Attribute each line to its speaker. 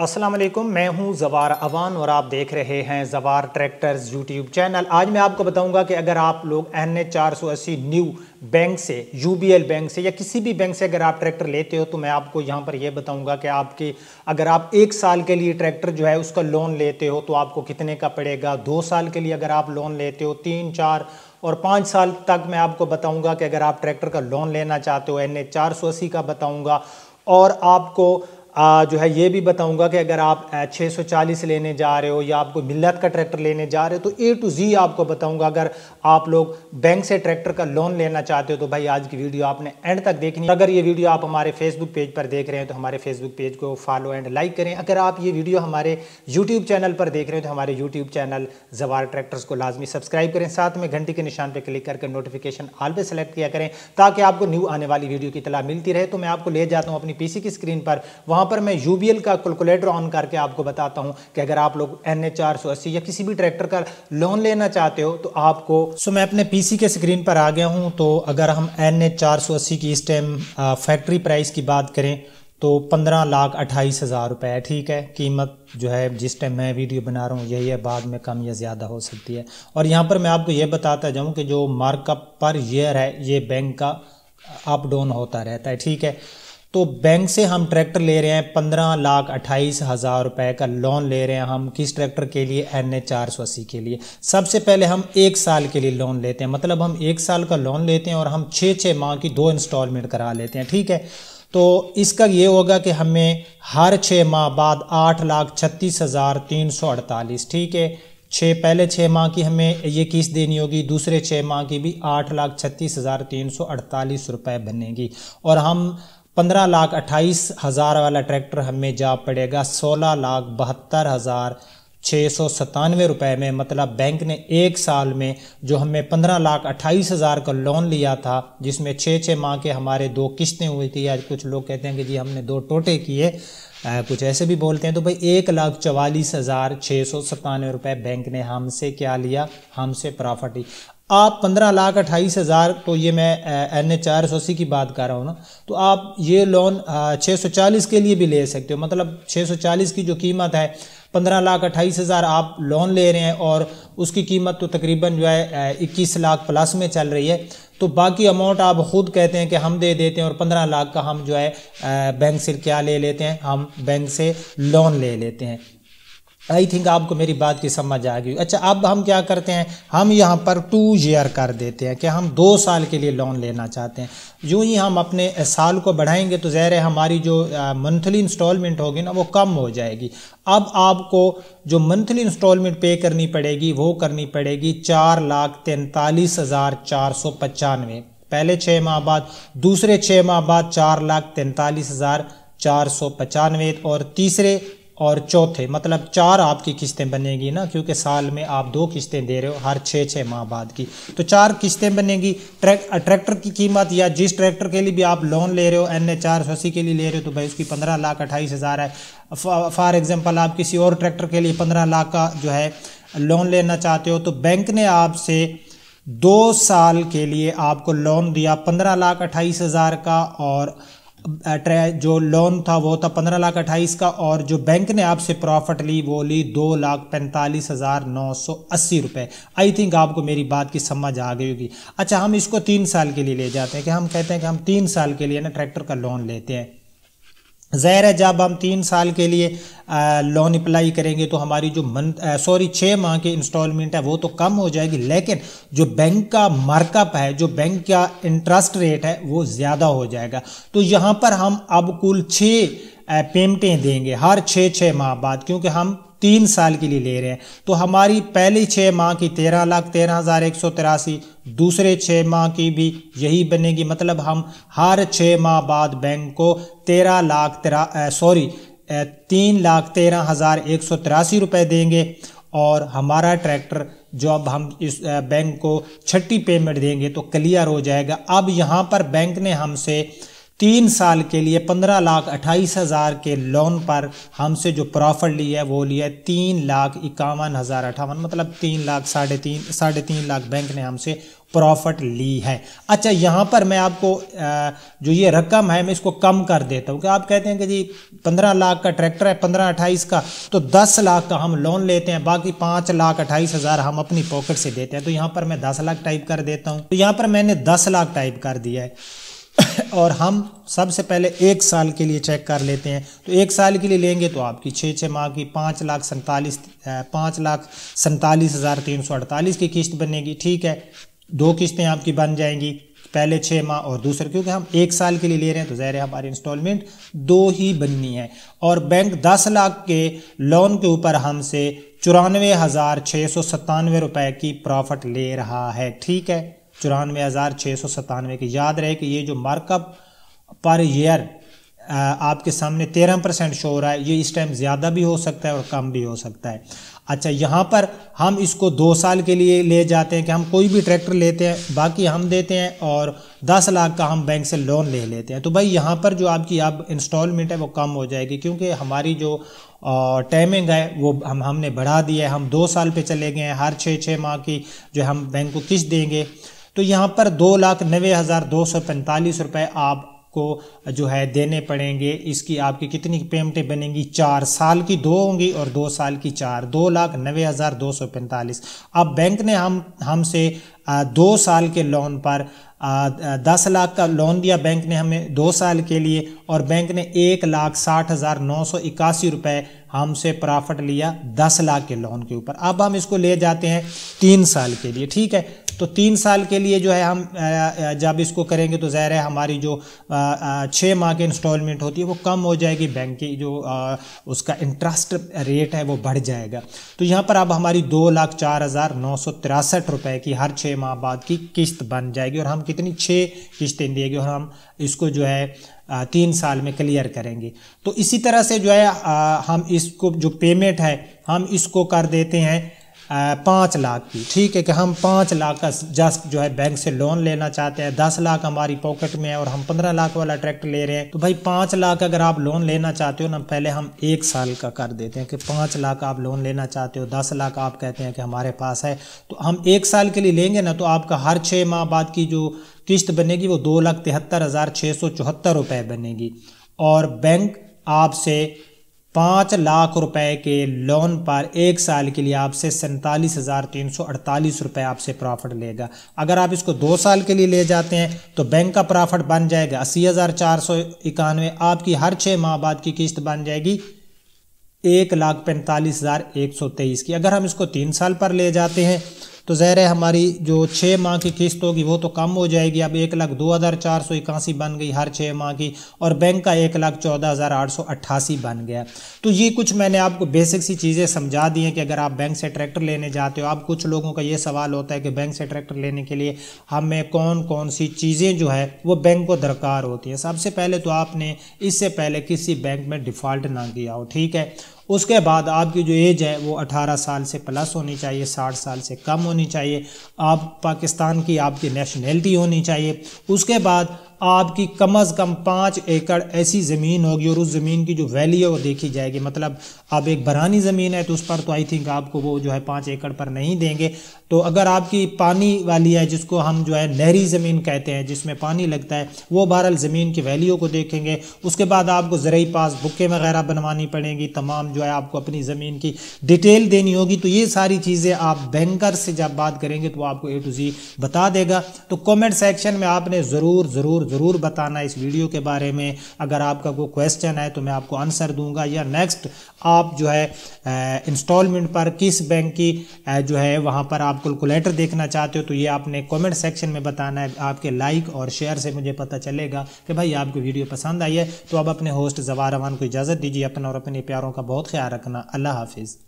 Speaker 1: अस्सलाम वालेकुम मैं हूं जवार अवान और आप देख रहे हैं जवार ट्रैक्टर्स यूट्यूब चैनल आज मैं आपको बताऊंगा कि अगर आप लोग एन ए चार सौ अस्सी न्यू बैंक से यू बी एल बैंक से या किसी भी बैंक से अगर आप ट्रैक्टर लेते हो तो मैं आपको यहाँ पर यह बताऊंगा कि आपके अगर आप एक साल के लिए ट्रैक्टर जो है उसका लोन लेते हो तो आपको कितने का पड़ेगा दो साल के लिए अगर आप लोन लेते हो तीन चार और पाँच साल तक मैं आपको बताऊँगा कि अगर आप ट्रैक्टर का लोन लेना चाहते हो एन ए चार सौ अस्सी का बताऊँगा और आपको आ, जो है ये भी बताऊंगा कि अगर आप 640 लेने जा रहे हो या आपको मिलत का ट्रैक्टर लेने जा रहे हो तो ए टू जी आपको बताऊंगा अगर आप लोग बैंक से ट्रैक्टर का लोन लेना चाहते हो तो भाई आज की वीडियो आपने एंड तक देखनी अगर ये वीडियो आप हमारे फेसबुक पेज पर देख रहे हैं तो हमारे फेसबुक पेज को फॉलो एंड लाइक करें अगर आप ये वीडियो हमारे यूट्यूब चैनल पर देख रहे हैं तो हमारे यूट्यूब चैनल जवार ट्रैक्टर्स को लाजमी सब्सक्राइब करें साथ में घंटी के निशान पर क्लिक करके नोटिफिकेशन आल पर सेलेक्ट किया करें ताकि आपको न्यू आने वाली वीडियो की तला मिलती रहे तो मैं आपको ले जाता हूँ अपनी पी की स्क्रीन पर वहाँ वहाँ पर मैं यू का कैलकुलेटर ऑन करके आपको बताता हूँ कि अगर आप लोग एन या किसी भी ट्रैक्टर का लोन लेना चाहते हो तो आपको सो मैं अपने पीसी के स्क्रीन पर आ गया हूँ तो अगर हम एन की इस टाइम फैक्ट्री प्राइस की बात करें तो पंद्रह लाख अट्ठाईस हज़ार रुपये है ठीक है कीमत जो है जिस टाइम मैं वीडियो बना रहा हूँ यही है बाद में कम या ज़्यादा हो सकती है और यहाँ पर मैं आपको ये बताता जाऊँ कि जो मार्कअप पर ईयर है ये बैंक का अप डाउन होता रहता है ठीक है तो बैंक से हम ट्रैक्टर ले रहे हैं पंद्रह लाख अट्ठाईस हज़ार रुपए का लोन ले रहे हैं हम किस ट्रैक्टर के लिए एन ए चार सौ अस्सी के लिए सबसे पहले हम एक साल के लिए लोन लेते हैं मतलब हम एक साल का लोन लेते हैं और हम छः छः माह की दो इंस्टॉलमेंट करा लेते हैं ठीक है तो इसका ये होगा कि हमें हर छः माह बाद आठ लाख छत्तीस हज़ार तीन सौ अड़तालीस ठीक है छः पहले छः माह की हमें ये किस्त देनी होगी दूसरे छः माह की भी आठ लाख छत्तीस हज़ार तीन सौ अड़तालीस रुपये बनेगी और हम पंद्रह लाख अट्ठाईस हज़ार वाला ट्रैक्टर हमें जा पड़ेगा सोलह लाख बहत्तर हज़ार छः सौ सतानवे रुपये में मतलब बैंक ने एक साल में जो हमें पंद्रह लाख अट्ठाईस हज़ार का लोन लिया था जिसमें छः छः माह के हमारे दो किस्तें हुई थी या कुछ लोग कहते हैं कि जी हमने दो टोटे किए कुछ ऐसे भी बोलते हैं तो भाई एक लाख चवालीस हज़ार छः सौ सत्तानवे रुपये बैंक ने हमसे क्या लिया हमसे प्रॉफिट आप पंद्रह लाख अट्ठाईस हज़ार तो ये मैं एन एच चार सौ की बात कर रहा हूँ ना तो आप ये लोन छः सौ चालीस के लिए भी ले सकते हो मतलब छः सौ चालीस की जो कीमत है पंद्रह लाख अट्ठाईस हज़ार आप लोन ले रहे हैं और उसकी कीमत तो तकरीबन जो है इक्कीस लाख प्लस में चल रही है तो बाकी अमाउंट आप खुद कहते हैं कि हम दे देते हैं और पंद्रह लाख का हम जो है बैंक से क्या ले लेते हैं हम बैंक से लोन ले लेते हैं आई थिंक आपको मेरी बात की समझ आ गई अच्छा अब हम क्या करते हैं हम यहाँ पर टू ईयर कर देते हैं कि हम दो साल के लिए लोन लेना चाहते हैं यूँ ही हम अपने साल को बढ़ाएंगे तो ज़ाहिर है हमारी जो मंथली इंस्टॉलमेंट होगी ना वो कम हो जाएगी अब आपको जो मंथली इंस्टॉलमेंट पे करनी पड़ेगी वो करनी पड़ेगी चार लाख तैंतालीस हज़ार चार सौ पचानवे पहले छः माह बाद दूसरे छः माह बाद चार लाख तैंतालीस हज़ार चार सौ पचानवे और तीसरे और चौथे मतलब चार आपकी किस्तें बनेगी ना क्योंकि साल में आप दो किस्तें दे रहे हो हर छः छः माह बाद की तो चार किस्तें बनेगी ट्रैक ट्रैक्टर की कीमत या जिस ट्रैक्टर के लिए भी आप लोन ले रहे हो एन ए चार सौ अस्सी के लिए ले रहे हो तो भाई उसकी पंद्रह लाख अट्ठाईस हज़ार है फॉर एग्ज़ाम्पल आप किसी और ट्रैक्टर के लिए पंद्रह लाख का जो है लोन लेना चाहते हो तो बैंक ने आपसे दो साल के लिए आपको लोन दिया पंद्रह लाख अट्ठाईस हज़ार का और जो लोन था वो था पंद्रह लाख अट्ठाईस का और जो बैंक ने आपसे प्रॉफिट ली वो ली दो लाख पैंतालीस हज़ार नौ सौ अस्सी रुपये आई थिंक आपको मेरी बात की समझ आ गई होगी अच्छा हम इसको तीन साल के लिए ले जाते हैं कि हम कहते हैं कि हम तीन साल के लिए ना ट्रैक्टर का लोन लेते हैं ज़ाहिर है जब हम तीन साल के लिए लोन अप्लाई करेंगे तो हमारी जो मंथ सॉरी छः माह की इंस्टॉलमेंट है वो तो कम हो जाएगी लेकिन जो बैंक का मार्कअप है जो बैंक का इंटरेस्ट रेट है वो ज़्यादा हो जाएगा तो यहाँ पर हम अब कुल छः पेमेंटें देंगे हर छः छः माह बाद क्योंकि हम तीन साल के लिए ले रहे हैं तो हमारी पहली छः माह की तेरह लाख तेरह हज़ार एक सौ तिरासी दूसरे छः माह की भी यही बनेगी मतलब हम हर छः माह बाद बैंक को तेरह लाख तेरा सॉरी तीन लाख तेरह हज़ार एक सौ तिरासी रुपये देंगे और हमारा ट्रैक्टर जो अब हम इस बैंक को छठी पेमेंट देंगे तो क्लियर हो जाएगा अब यहाँ पर बैंक ने हमसे तीन साल के लिए पंद्रह लाख अट्ठाईस हज़ार के लोन पर हमसे जो प्रॉफिट लिया है वो लिया है तीन लाख इक्यावन हज़ार अट्ठावन मतलब तीन लाख साढ़े तीन साढ़े तीन लाख बैंक ने हमसे प्रॉफिट ली है अच्छा यहाँ पर मैं आपको जो ये रकम है मैं इसको कम कर देता हूँ कि आप कहते हैं कि जी पंद्रह लाख का ट्रैक्टर है पंद्रह अट्ठाईस का तो दस लाख का हम लोन लेते हैं बाकी पाँच लाख अट्ठाईस हज़ार हम अपनी पॉकेट से देते हैं तो यहाँ पर मैं दस लाख टाइप कर देता हूँ तो यहाँ पर मैंने दस लाख टाइप कर दिया है और हम सबसे पहले एक साल के लिए चेक कर लेते हैं तो एक साल के लिए लेंगे तो आपकी छः छः माह की पाँच लाख सैंतालीस पाँच लाख सैंतालीस हज़ार तीन सौ अड़तालीस की किस्त बनेगी ठीक है दो किस्तें आपकी बन जाएंगी पहले छः माह और दूसरे क्योंकि हम एक साल के लिए ले रहे हैं तो ज़ाहिर है हमारी इंस्टॉलमेंट दो ही बननी है और बैंक दस लाख के लोन के ऊपर हमसे चौरानवे हज़ार छः सौ सत्तानवे रुपये की प्रॉफिट ले रहा है ठीक है चौरानवे हज़ार छः सौ सतानवे की याद रहे कि ये जो मार्कअप पर ईयर आपके सामने तेरह परसेंट शो हो रहा है ये इस टाइम ज़्यादा भी हो सकता है और कम भी हो सकता है अच्छा यहाँ पर हम इसको दो साल के लिए ले जाते हैं कि हम कोई भी ट्रैक्टर लेते हैं बाकी हम देते हैं और दस लाख का हम बैंक से लोन ले लेते हैं तो भाई यहाँ पर जो आपकी अब इंस्टॉलमेंट है वो कम हो जाएगी क्योंकि हमारी जो टाइमिंग है वो हम हमने बढ़ा दी है हम दो साल पे चले गए हैं हर छः छः माह की जो हम बैंक को किस्त देंगे तो यहाँ पर दो लाख नबे हज़ार दो सौ पैंतालीस रुपये आप को जो है देने पड़ेंगे इसकी आपकी कितनी पेमेंटें बनेंगी चार साल की दो होंगी और दो साल की चार दो लाख नबे हज़ार दो सौ पैंतालीस अब बैंक ने हम हमसे दो साल के लोन पर दस लाख का लोन दिया बैंक ने हमें दो साल के लिए और बैंक ने एक लाख साठ हज़ार नौ सौ इक्यासी रुपये हमसे प्रॉफिट लिया दस लाख के लोन के ऊपर अब हम इसको ले जाते हैं तीन साल के लिए ठीक है तो तीन साल के लिए जो है हम जब इसको करेंगे तो ज़ाहिर है हमारी जो छः माह के इंस्टॉलमेंट होती है वो कम हो जाएगी बैंक की जो उसका इंटरेस्ट रेट है वो बढ़ जाएगा तो यहाँ पर अब हमारी दो लाख चार हज़ार नौ सौ तिरासठ रुपये की हर छः माह बाद की किस्त बन जाएगी और हम कितनी छः किस्तें देंगे और हम इसको जो है तीन साल में क्लियर करेंगे तो इसी तरह से जो है हम इसको जो पेमेंट है हम इसको कर देते हैं पाँच लाख की ठीक है कि हम पाँच लाख का जस्ट जो है बैंक से लोन लेना चाहते हैं दस लाख हमारी पॉकेट में है और हम पंद्रह लाख वाला ट्रैक्टर ले रहे हैं तो भाई पाँच लाख अगर आप लोन लेना चाहते हो ना पहले हम एक साल का कर देते हैं कि पाँच लाख आप लोन लेना चाहते हो दस लाख आप कहते हैं कि हमारे पास है तो हम एक साल के लिए लेंगे ना तो आपका हर छः माह बाद की जो किस्त बनेगी वो दो लाख तिहत्तर हज़ार छः सौ चौहत्तर रुपये बनेगी और बैंक आपसे पाँच लाख रुपए के लोन पर एक साल के लिए आपसे सैंतालीस हज़ार तीन सौ अड़तालीस रुपये आपसे प्रॉफिट लेगा अगर आप इसको दो साल के लिए ले जाते हैं तो बैंक का प्रॉफिट बन जाएगा अस्सी हज़ार चार सौ इक्यानवे आपकी हर छः माह बाद की किस्त बन जाएगी एक लाख पैंतालीस हज़ार एक सौ तेईस की अगर हम इसको तीन साल पर ले जाते हैं तो ज़ाहिर है हमारी जो छः माह की किस्त होगी वो तो कम हो जाएगी अब एक लाख दो हज़ार चार सौ इक्यासी बन गई हर छः माह की और बैंक का एक लाख चौदह हज़ार आठ सौ अट्ठासी बन गया तो ये कुछ मैंने आपको बेसिक सी चीज़ें समझा दी हैं कि अगर आप बैंक से ट्रैक्टर लेने जाते हो अब कुछ लोगों का ये सवाल होता है कि बैंक से ट्रैक्टर लेने के लिए हमें कौन कौन सी चीज़ें जो है वो बैंक को दरकार होती है सबसे पहले तो आपने इससे पहले किसी बैंक में डिफ़ॉल्ट ना किया हो ठीक है उसके बाद आपकी जो एज है वो 18 साल से प्लस होनी चाहिए 60 साल से कम होनी चाहिए आप पाकिस्तान की आपकी नेशनैलिटी होनी चाहिए उसके बाद आपकी कम अज़ कम पाँच एकड़ ऐसी ज़मीन होगी और उस ज़मीन की जो वैल्यू है वो देखी जाएगी मतलब आप एक बरानी ज़मीन है तो उस पर तो आई थिंक आपको वो जो है पाँच एकड़ पर नहीं देंगे तो अगर आपकी पानी वाली है जिसको हम जो है नहरी ज़मीन कहते हैं जिसमें पानी लगता है वो बहरहाल ज़मीन की वैल्यू को देखेंगे उसके बाद आपको जरिए पास बुकें वगैरह बनवानी पड़ेंगी तमाम जो है आपको अपनी ज़मीन की डिटेल देनी होगी तो ये सारी चीज़ें आप बैंकर से जब बात करेंगे तो आपको ए टू जी बता देगा तो कॉमेंट सेक्शन में आपने ज़रूर ज़रूर ज़रूर बताना इस वीडियो के बारे में अगर आपका कोई क्वेश्चन है तो मैं आपको आंसर दूंगा या नेक्स्ट आप जो है इंस्टॉलमेंट पर किस बैंक की जो है वहाँ पर आप कैलकुलेटर देखना चाहते हो तो ये आपने कॉमेंट सेक्शन में बताना है आपके लाइक और शेयर से मुझे पता चलेगा कि भाई आपको वीडियो पसंद आई है तो आप अपने होस्ट जवार को इजाज़त दीजिए अपना और अपने प्यारों का बहुत ख्याल रखना अल्लाह हाफिज़